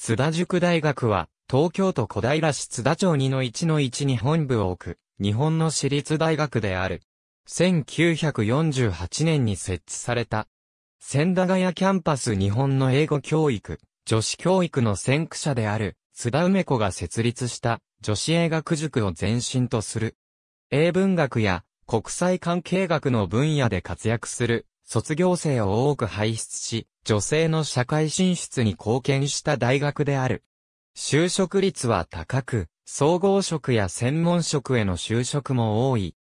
津田塾大学は、東京都小平市津田町2の1の1に本部を置く、日本の私立大学である。1948年に設置された。千駄ヶ谷キャンパス日本の英語教育、女子教育の先駆者である、津田梅子が設立した、女子英学塾を前身とする。英文学や、国際関係学の分野で活躍する、卒業生を多く輩出し、女性の社会進出に貢献した大学である。就職率は高く、総合職や専門職への就職も多い。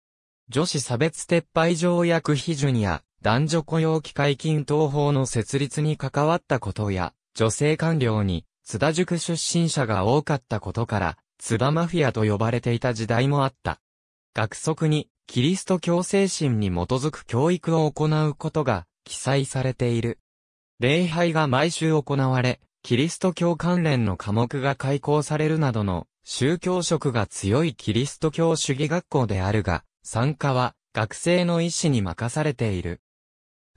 女子差別撤廃条約批准や男女雇用機会均等法の設立に関わったことや、女性官僚に津田塾出身者が多かったことから、津田マフィアと呼ばれていた時代もあった。学則にキリスト教精神に基づく教育を行うことが記載されている。礼拝が毎週行われ、キリスト教関連の科目が開講されるなどの宗教色が強いキリスト教主義学校であるが、参加は学生の意思に任されている。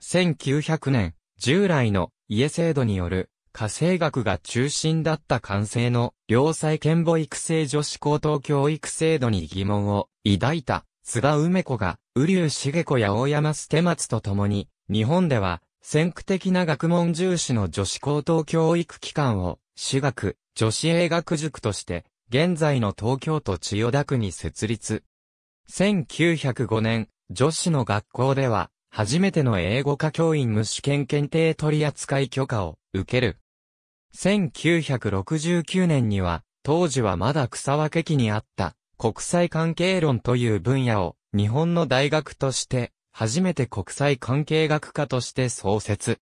1900年、従来の家制度による家政学が中心だった完成の良妻健母育成女子高等教育制度に疑問を抱いた津田梅子が、瓜生茂子や大山捨松と共に、日本では、先駆的な学問重視の女子高等教育機関を、私学、女子英学塾として、現在の東京都千代田区に設立。1905年、女子の学校では、初めての英語科教員無試験検定取扱許可を受ける。1969年には、当時はまだ草分け期にあった国際関係論という分野を日本の大学として初めて国際関係学科として創設。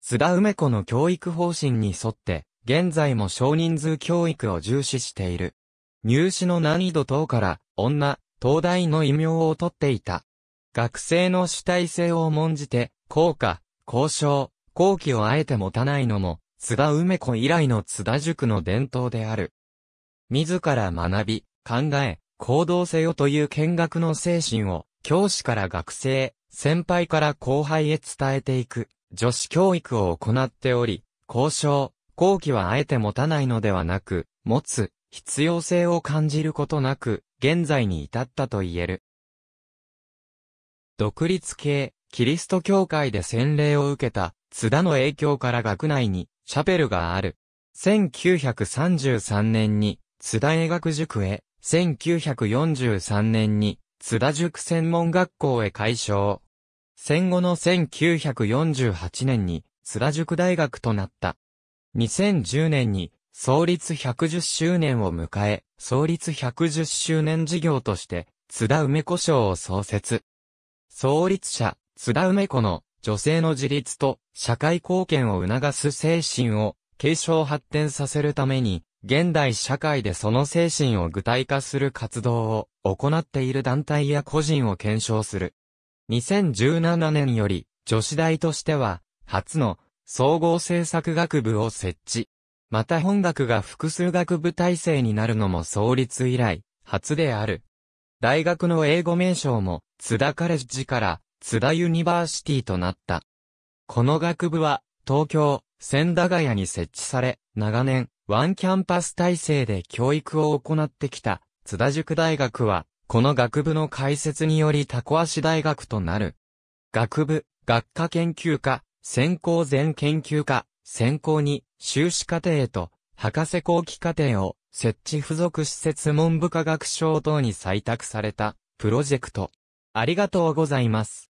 津田梅子の教育方針に沿って現在も少人数教育を重視している。入試の難易度等から女、東大の異名を取っていた。学生の主体性を重んじて、校歌、交渉、後期をあえて持たないのも、津田梅子以来の津田塾の伝統である。自ら学び、考え、行動せよという見学の精神を、教師から学生、先輩から後輩へ伝えていく、女子教育を行っており、交渉、後期はあえて持たないのではなく、持つ、必要性を感じることなく、現在に至ったと言える。独立系、キリスト教会で洗礼を受けた、津田の影響から学内に、シャペルがある。1933年に、津田英学塾へ、1943年に津田塾専門学校へ改称。戦後の1948年に津田塾大学となった。2010年に創立110周年を迎え、創立110周年事業として津田梅子賞を創設。創立者、津田梅子の女性の自立と社会貢献を促す精神を継承発展させるために、現代社会でその精神を具体化する活動を行っている団体や個人を検証する。2017年より女子大としては初の総合政策学部を設置。また本学が複数学部体制になるのも創立以来初である。大学の英語名称も津田カレッジから津田ユニバーシティとなった。この学部は東京、千駄ヶ谷に設置され、長年、ワンキャンパス体制で教育を行ってきた津田塾大学は、この学部の開設によりタコ足大学となる。学部、学科研究科、専攻全研究科、専攻に修士課程と博士後期課程を設置付属施設文部科学省等に採択されたプロジェクト。ありがとうございます。